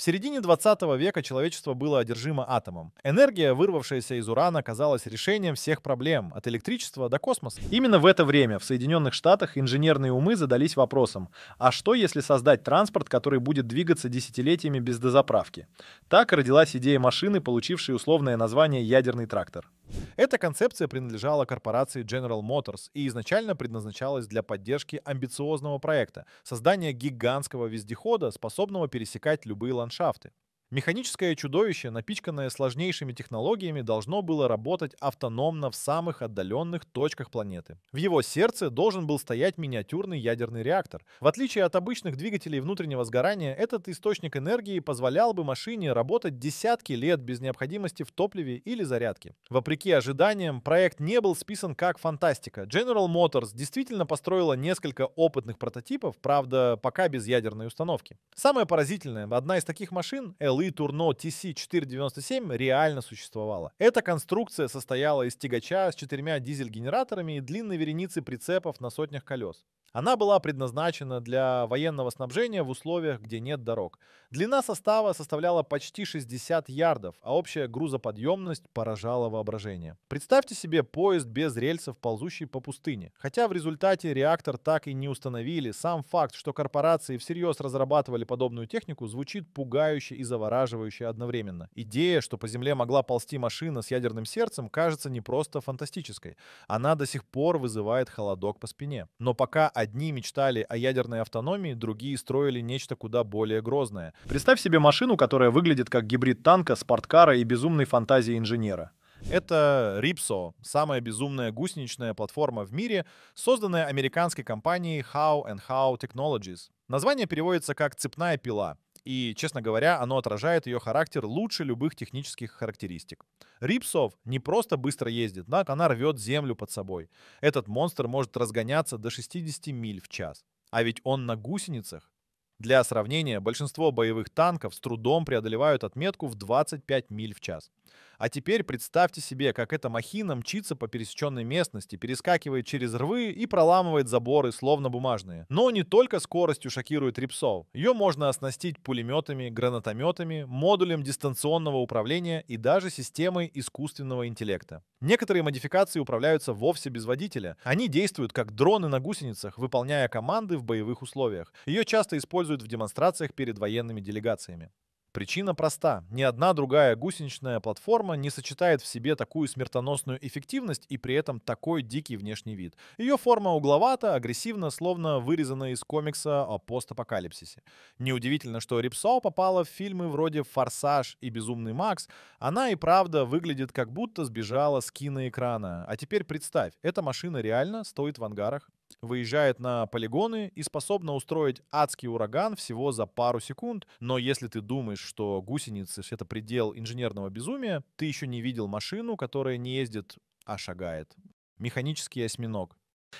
В середине 20 века человечество было одержимо атомом. Энергия, вырвавшаяся из урана, казалась решением всех проблем, от электричества до космоса. Именно в это время в Соединенных Штатах инженерные умы задались вопросом, а что если создать транспорт, который будет двигаться десятилетиями без дозаправки? Так родилась идея машины, получившей условное название «ядерный трактор». Эта концепция принадлежала корпорации General Motors и изначально предназначалась для поддержки амбициозного проекта — создания гигантского вездехода, способного пересекать любые ландшафты Mannschaften. Механическое чудовище, напичканное сложнейшими технологиями, должно было работать автономно в самых отдаленных точках планеты. В его сердце должен был стоять миниатюрный ядерный реактор. В отличие от обычных двигателей внутреннего сгорания, этот источник энергии позволял бы машине работать десятки лет без необходимости в топливе или зарядке. Вопреки ожиданиям, проект не был списан как фантастика. General Motors действительно построила несколько опытных прототипов, правда, пока без ядерной установки. Самое поразительное, одна из таких машин, L Лы Турно TC-497 реально существовала. Эта конструкция состояла из тягача с четырьмя дизель-генераторами и длинной вереницы прицепов на сотнях колес. Она была предназначена для военного снабжения в условиях, где нет дорог. Длина состава составляла почти 60 ярдов, а общая грузоподъемность поражала воображение. Представьте себе поезд без рельсов, ползущий по пустыне. Хотя в результате реактор так и не установили, сам факт, что корпорации всерьез разрабатывали подобную технику, звучит пугающе и завораживающе завораживающая одновременно. Идея, что по Земле могла ползти машина с ядерным сердцем, кажется не просто фантастической. Она до сих пор вызывает холодок по спине. Но пока одни мечтали о ядерной автономии, другие строили нечто куда более грозное. Представь себе машину, которая выглядит как гибрид танка, спорткара и безумной фантазии инженера. Это Ripso, самая безумная гусеничная платформа в мире, созданная американской компанией How and How Technologies. Название переводится как «цепная пила» и, честно говоря, оно отражает ее характер лучше любых технических характеристик. Рипсов не просто быстро ездит, но она рвет землю под собой. Этот монстр может разгоняться до 60 миль в час. А ведь он на гусеницах. Для сравнения, большинство боевых танков с трудом преодолевают отметку в 25 миль в час. А теперь представьте себе, как эта махина мчится по пересеченной местности, перескакивает через рвы и проламывает заборы, словно бумажные. Но не только скоростью шокирует репсов. Ее можно оснастить пулеметами, гранатометами, модулем дистанционного управления и даже системой искусственного интеллекта. Некоторые модификации управляются вовсе без водителя. Они действуют как дроны на гусеницах, выполняя команды в боевых условиях. Ее часто используют в демонстрациях перед военными делегациями. Причина проста. Ни одна другая гусеничная платформа не сочетает в себе такую смертоносную эффективность и при этом такой дикий внешний вид. Ее форма угловата, агрессивна, словно вырезана из комикса о постапокалипсисе. Неудивительно, что Рипсо попала в фильмы вроде «Форсаж» и «Безумный Макс». Она и правда выглядит как будто сбежала с киноэкрана. А теперь представь, эта машина реально стоит в ангарах выезжает на полигоны и способна устроить адский ураган всего за пару секунд. Но если ты думаешь, что гусеницы — это предел инженерного безумия, ты еще не видел машину, которая не ездит, а шагает. Механический осьминог.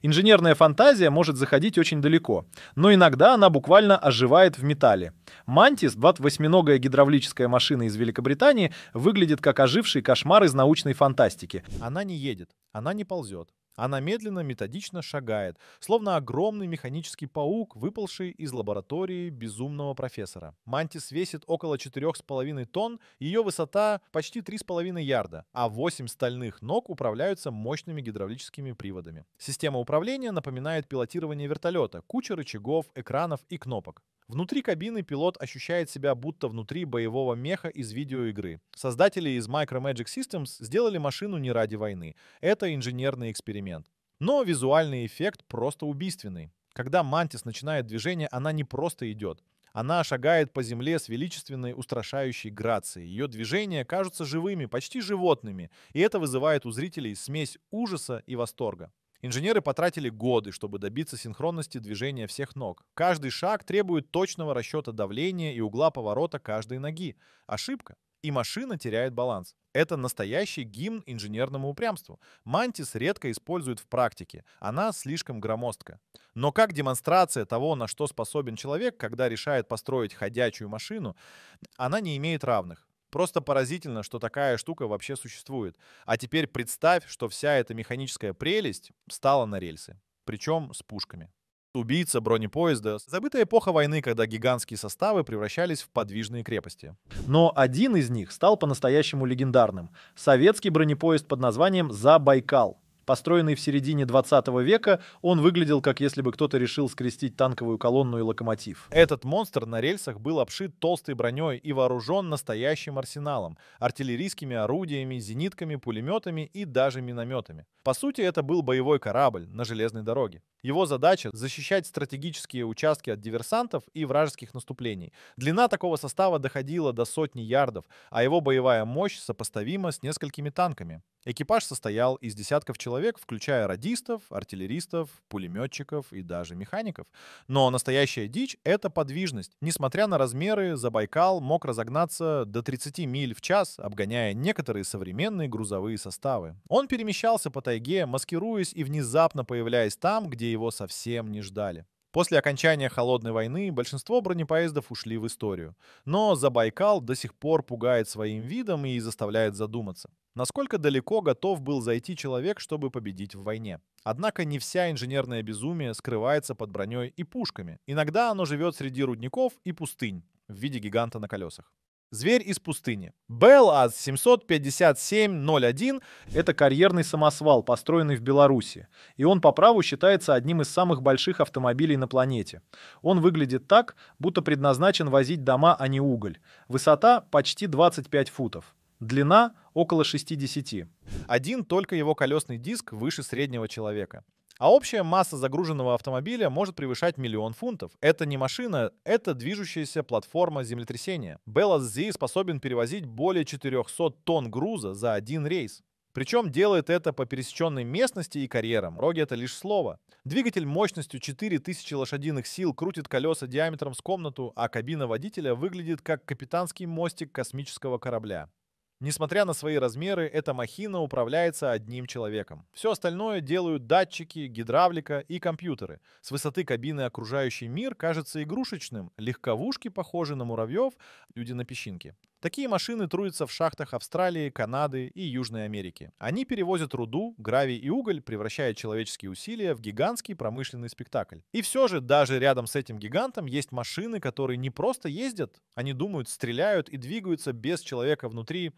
Инженерная фантазия может заходить очень далеко, но иногда она буквально оживает в металле. Мантис, 28-ногая гидравлическая машина из Великобритании, выглядит как оживший кошмар из научной фантастики. Она не едет, она не ползет, она медленно, методично шагает, словно огромный механический паук, выпалший из лаборатории безумного профессора. Мантис весит около 4,5 тонн, ее высота почти 3,5 ярда, а 8 стальных ног управляются мощными гидравлическими приводами. Система управления напоминает пилотирование вертолета, куча рычагов, экранов и кнопок. Внутри кабины пилот ощущает себя будто внутри боевого меха из видеоигры. Создатели из Micro Magic Systems сделали машину не ради войны. Это инженерный эксперимент. Но визуальный эффект просто убийственный. Когда Мантис начинает движение, она не просто идет. Она шагает по земле с величественной, устрашающей грацией. Ее движения кажутся живыми, почти животными, и это вызывает у зрителей смесь ужаса и восторга. Инженеры потратили годы, чтобы добиться синхронности движения всех ног. Каждый шаг требует точного расчета давления и угла поворота каждой ноги. Ошибка. И машина теряет баланс. Это настоящий гимн инженерному упрямству. Мантис редко используют в практике, она слишком громоздка. Но как демонстрация того, на что способен человек, когда решает построить ходячую машину, она не имеет равных. Просто поразительно, что такая штука вообще существует. А теперь представь, что вся эта механическая прелесть стала на рельсы. Причем с пушками. Убийца бронепоезда. Забытая эпоха войны, когда гигантские составы превращались в подвижные крепости. Но один из них стал по-настоящему легендарным. Советский бронепоезд под названием «Забайкал», Построенный в середине 20 века, он выглядел как если бы кто-то решил скрестить танковую колонну и локомотив. Этот монстр на рельсах был обшит толстой броней и вооружен настоящим арсеналом, артиллерийскими орудиями, зенитками, пулеметами и даже минометами. По сути, это был боевой корабль на железной дороге. Его задача — защищать стратегические участки от диверсантов и вражеских наступлений. Длина такого состава доходила до сотни ярдов, а его боевая мощь сопоставима с несколькими танками. Экипаж состоял из десятков человек человек, включая радистов, артиллеристов, пулеметчиков и даже механиков. Но настоящая дичь — это подвижность. Несмотря на размеры, Забайкал мог разогнаться до 30 миль в час, обгоняя некоторые современные грузовые составы. Он перемещался по тайге, маскируясь и внезапно появляясь там, где его совсем не ждали. После окончания Холодной войны большинство бронепоездов ушли в историю. Но Забайкал до сих пор пугает своим видом и заставляет задуматься насколько далеко готов был зайти человек, чтобы победить в войне. Однако не вся инженерное безумие скрывается под броней и пушками. Иногда оно живет среди рудников и пустынь в виде гиганта на колесах. Зверь из пустыни. Bell БЛАЗ 75701 – это карьерный самосвал, построенный в Беларуси. И он по праву считается одним из самых больших автомобилей на планете. Он выглядит так, будто предназначен возить дома, а не уголь. Высота почти 25 футов длина около 60. Один только его колесный диск выше среднего человека. А общая масса загруженного автомобиля может превышать миллион фунтов. Это не машина, это движущаяся платформа землетрясения. Белла Зи способен перевозить более 400 тонн груза за один рейс. Причем делает это по пересеченной местности и карьерам. Роги это лишь слово. Двигатель мощностью 4000 лошадиных сил крутит колеса диаметром с комнату, а кабина водителя выглядит как капитанский мостик космического корабля. Несмотря на свои размеры, эта махина управляется одним человеком. Все остальное делают датчики, гидравлика и компьютеры. С высоты кабины окружающий мир кажется игрушечным, легковушки похожи на муравьев, люди на песчинке. Такие машины трудятся в шахтах Австралии, Канады и Южной Америки. Они перевозят руду, гравий и уголь, превращая человеческие усилия в гигантский промышленный спектакль. И все же даже рядом с этим гигантом есть машины, которые не просто ездят, они думают, стреляют и двигаются без человека внутри.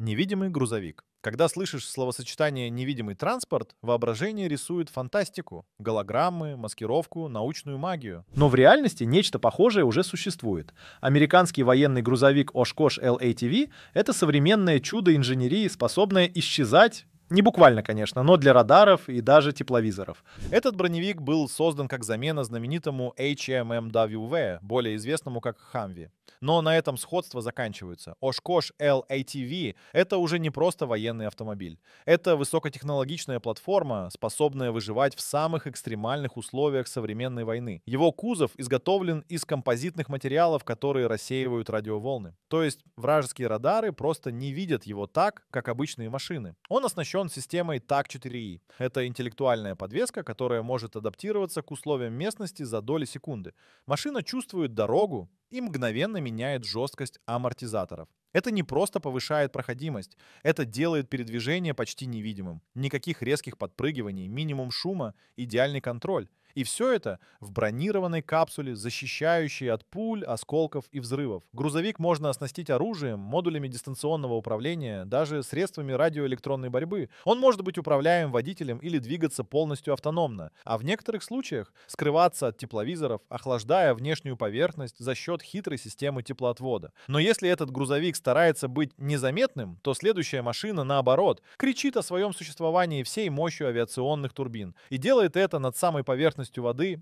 Невидимый грузовик. Когда слышишь словосочетание «невидимый транспорт», воображение рисует фантастику, голограммы, маскировку, научную магию. Но в реальности нечто похожее уже существует. Американский военный грузовик Ошкош LATV — это современное чудо инженерии, способное исчезать не буквально, конечно, но для радаров и даже тепловизоров. Этот броневик был создан как замена знаменитому HMMWV, эм эм более известному как Хамви. Но на этом сходство заканчиваются. Ошкош LATV — это уже не просто военный автомобиль. Это высокотехнологичная платформа, способная выживать в самых экстремальных условиях современной войны. Его кузов изготовлен из композитных материалов, которые рассеивают радиоволны. То есть вражеские радары просто не видят его так, как обычные машины. Он оснащен оснащен системой TAC-4i. E. Это интеллектуальная подвеска, которая может адаптироваться к условиям местности за доли секунды. Машина чувствует дорогу и мгновенно меняет жесткость амортизаторов. Это не просто повышает проходимость, это делает передвижение почти невидимым. Никаких резких подпрыгиваний, минимум шума, идеальный контроль. И все это в бронированной капсуле, защищающей от пуль, осколков и взрывов. Грузовик можно оснастить оружием, модулями дистанционного управления, даже средствами радиоэлектронной борьбы. Он может быть управляем водителем или двигаться полностью автономно, а в некоторых случаях скрываться от тепловизоров, охлаждая внешнюю поверхность за счет хитрой системы теплоотвода. Но если этот грузовик старается быть незаметным, то следующая машина, наоборот, кричит о своем существовании всей мощью авиационных турбин и делает это над самой поверхностью поверхностью воды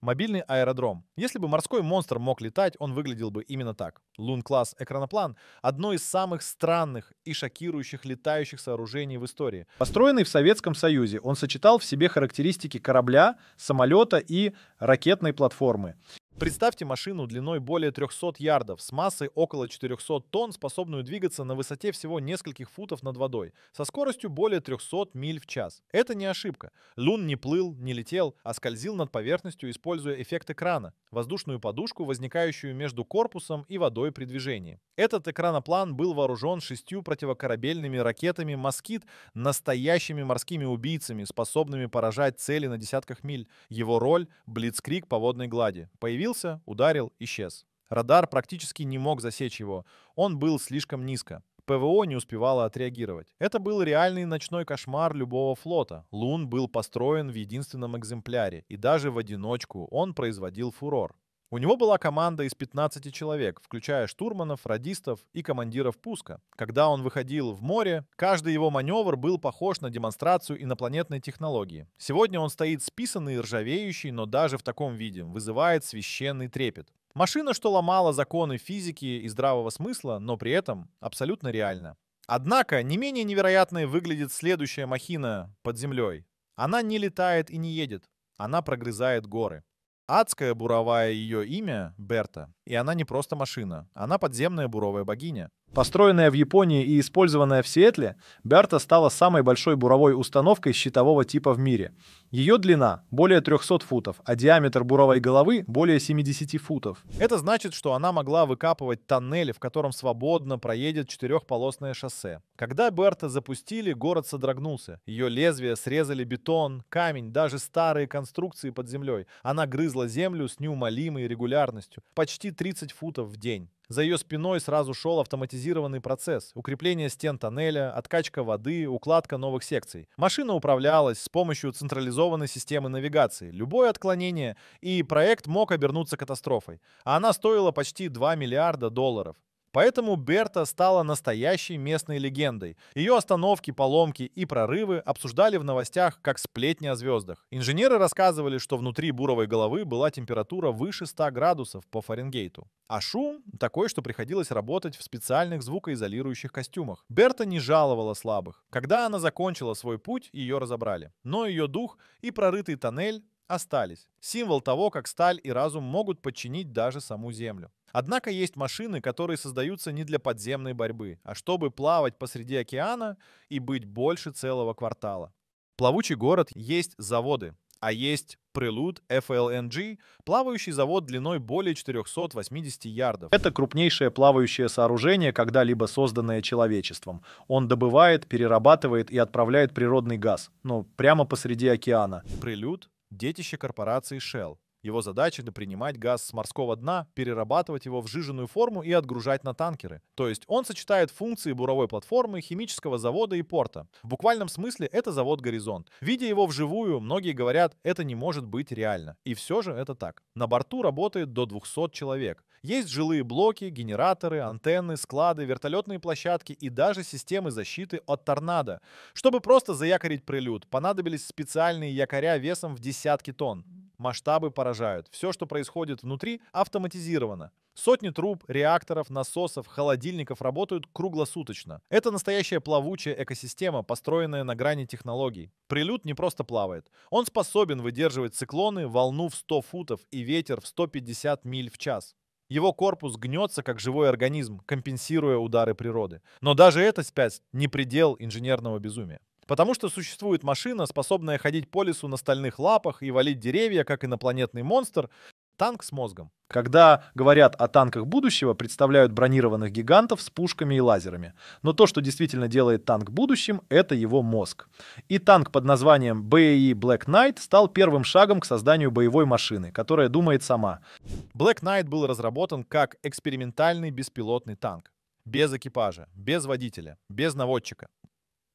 мобильный аэродром. Если бы морской монстр мог летать, он выглядел бы именно так. Лун-класс экраноплан — одно из самых странных и шокирующих летающих сооружений в истории. Построенный в Советском Союзе, он сочетал в себе характеристики корабля, самолета и ракетной платформы. Представьте машину длиной более 300 ярдов, с массой около 400 тонн, способную двигаться на высоте всего нескольких футов над водой, со скоростью более 300 миль в час. Это не ошибка. Лун не плыл, не летел, а скользил над поверхностью, используя эффект экрана, воздушную подушку, возникающую между корпусом и водой при движении. Этот экраноплан был вооружен шестью противокорабельными ракетами «Москит», настоящими морскими убийцами, способными поражать цели на десятках миль. Его роль — блицкрик по водной глади. Появился приземлился, ударил, исчез. Радар практически не мог засечь его, он был слишком низко. ПВО не успевало отреагировать. Это был реальный ночной кошмар любого флота. Лун был построен в единственном экземпляре, и даже в одиночку он производил фурор. У него была команда из 15 человек, включая штурманов, радистов и командиров пуска. Когда он выходил в море, каждый его маневр был похож на демонстрацию инопланетной технологии. Сегодня он стоит списанный и ржавеющий, но даже в таком виде вызывает священный трепет. Машина, что ломала законы физики и здравого смысла, но при этом абсолютно реально. Однако, не менее невероятной выглядит следующая махина под землей. Она не летает и не едет. Она прогрызает горы. Адская буровая ее имя, Берта, и она не просто машина, она подземная буровая богиня. Построенная в Японии и использованная в Сиэтле, Берта стала самой большой буровой установкой щитового типа в мире. Ее длина более 300 футов, а диаметр буровой головы более 70 футов. Это значит, что она могла выкапывать тоннели, в котором свободно проедет четырехполосное шоссе. Когда Берта запустили, город содрогнулся. Ее лезвия срезали бетон, камень, даже старые конструкции под землей. Она грызла землю с неумолимой регулярностью. Почти 20-30 футов в день. За ее спиной сразу шел автоматизированный процесс. Укрепление стен тоннеля, откачка воды, укладка новых секций. Машина управлялась с помощью централизованной системы навигации. Любое отклонение, и проект мог обернуться катастрофой. А она стоила почти 2 миллиарда долларов. Поэтому Берта стала настоящей местной легендой. Ее остановки, поломки и прорывы обсуждали в новостях как сплетни о звездах. Инженеры рассказывали, что внутри буровой головы была температура выше 100 градусов по Фаренгейту. А шум такой, что приходилось работать в специальных звукоизолирующих костюмах. Берта не жаловала слабых. Когда она закончила свой путь, ее разобрали. Но ее дух и прорытый тоннель остались. Символ того, как сталь и разум могут подчинить даже саму Землю. Однако есть машины, которые создаются не для подземной борьбы, а чтобы плавать посреди океана и быть больше целого квартала. Плавучий город есть заводы, а есть Прелуд FLNG, плавающий завод длиной более 480 ярдов. Это крупнейшее плавающее сооружение, когда-либо созданное человечеством. Он добывает, перерабатывает и отправляет природный газ, но прямо посреди океана. Прелюд детище корпорации Shell, его задача — принимать газ с морского дна, перерабатывать его в жиженную форму и отгружать на танкеры. То есть он сочетает функции буровой платформы, химического завода и порта. В буквальном смысле это завод «Горизонт». Видя его вживую, многие говорят, это не может быть реально. И все же это так. На борту работает до 200 человек. Есть жилые блоки, генераторы, антенны, склады, вертолетные площадки и даже системы защиты от торнадо. Чтобы просто заякорить прилюд, понадобились специальные якоря весом в десятки тонн масштабы поражают. Все, что происходит внутри, автоматизировано. Сотни труб, реакторов, насосов, холодильников работают круглосуточно. Это настоящая плавучая экосистема, построенная на грани технологий. Прилюд не просто плавает. Он способен выдерживать циклоны, волну в 100 футов и ветер в 150 миль в час. Его корпус гнется, как живой организм, компенсируя удары природы. Но даже это, спять, не предел инженерного безумия. Потому что существует машина, способная ходить по лесу на стальных лапах и валить деревья, как инопланетный монстр, танк с мозгом. Когда говорят о танках будущего, представляют бронированных гигантов с пушками и лазерами. Но то, что действительно делает танк будущим, это его мозг. И танк под названием BAE Black Knight стал первым шагом к созданию боевой машины, которая думает сама. Black Knight был разработан как экспериментальный беспилотный танк. Без экипажа, без водителя, без наводчика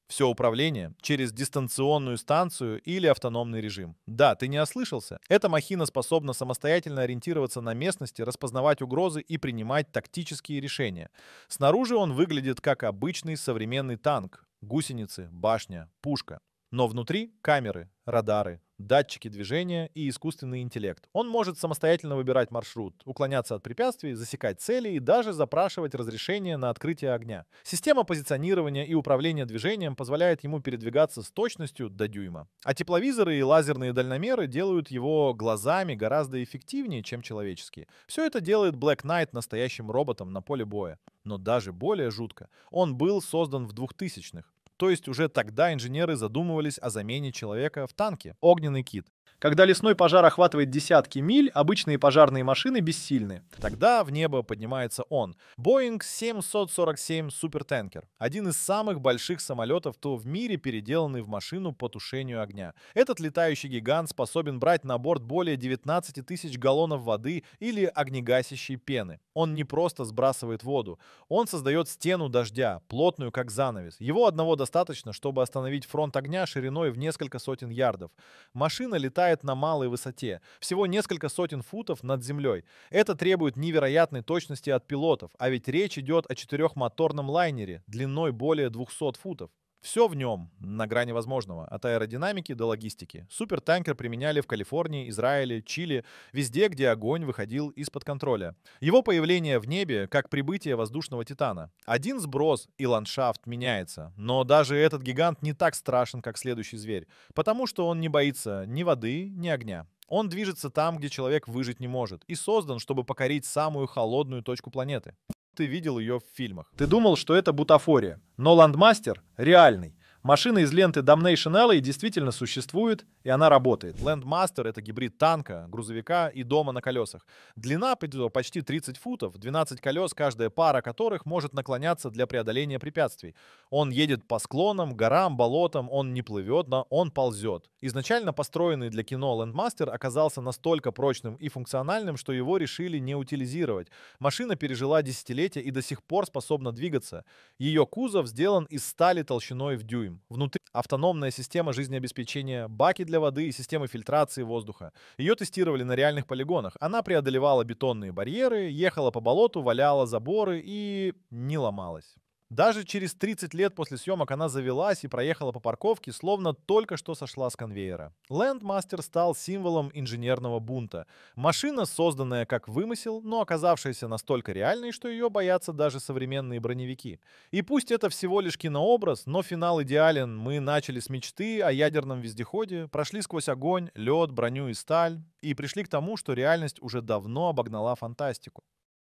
все управление через дистанционную станцию или автономный режим. Да, ты не ослышался. Эта махина способна самостоятельно ориентироваться на местности, распознавать угрозы и принимать тактические решения. Снаружи он выглядит как обычный современный танк. Гусеницы, башня, пушка. Но внутри камеры, радары, датчики движения и искусственный интеллект. Он может самостоятельно выбирать маршрут, уклоняться от препятствий, засекать цели и даже запрашивать разрешение на открытие огня. Система позиционирования и управления движением позволяет ему передвигаться с точностью до дюйма. А тепловизоры и лазерные дальномеры делают его глазами гораздо эффективнее, чем человеческие. Все это делает Black Knight настоящим роботом на поле боя. Но даже более жутко, он был создан в 2000-х. То есть уже тогда инженеры задумывались о замене человека в танке. Огненный кит. Когда лесной пожар охватывает десятки миль, обычные пожарные машины бессильны. Тогда в небо поднимается он. Боинг 747 супертенкер. Один из самых больших самолетов, то в мире переделанный в машину по тушению огня. Этот летающий гигант способен брать на борт более 19 тысяч галлонов воды или огнегасящей пены. Он не просто сбрасывает воду. Он создает стену дождя, плотную как занавес. Его одного достаточно, чтобы остановить фронт огня шириной в несколько сотен ярдов. Машина летает летает на малой высоте, всего несколько сотен футов над землей. Это требует невероятной точности от пилотов, а ведь речь идет о четырехмоторном лайнере длиной более 200 футов. Все в нем на грани возможного, от аэродинамики до логистики. Супертанкер применяли в Калифорнии, Израиле, Чили, везде, где огонь выходил из-под контроля. Его появление в небе как прибытие воздушного титана. Один сброс и ландшафт меняется, но даже этот гигант не так страшен, как следующий зверь, потому что он не боится ни воды, ни огня. Он движется там, где человек выжить не может, и создан, чтобы покорить самую холодную точку планеты ты видел ее в фильмах. Ты думал, что это бутафория, но Ландмастер реальный. Машина из ленты Damnation Alley действительно существует, и она работает. Landmaster — это гибрид танка, грузовика и дома на колесах. Длина почти 30 футов, 12 колес, каждая пара которых может наклоняться для преодоления препятствий. Он едет по склонам, горам, болотам, он не плывет, но он ползет. Изначально построенный для кино Landmaster оказался настолько прочным и функциональным, что его решили не утилизировать. Машина пережила десятилетия и до сих пор способна двигаться. Ее кузов сделан из стали толщиной в дюйм. Внутри автономная система жизнеобеспечения, баки для воды и системы фильтрации воздуха. Ее тестировали на реальных полигонах. Она преодолевала бетонные барьеры, ехала по болоту, валяла заборы и не ломалась. Даже через 30 лет после съемок она завелась и проехала по парковке, словно только что сошла с конвейера. Landmaster стал символом инженерного бунта. Машина, созданная как вымысел, но оказавшаяся настолько реальной, что ее боятся даже современные броневики. И пусть это всего лишь кинообраз, но финал идеален. Мы начали с мечты о ядерном вездеходе, прошли сквозь огонь, лед, броню и сталь, и пришли к тому, что реальность уже давно обогнала фантастику.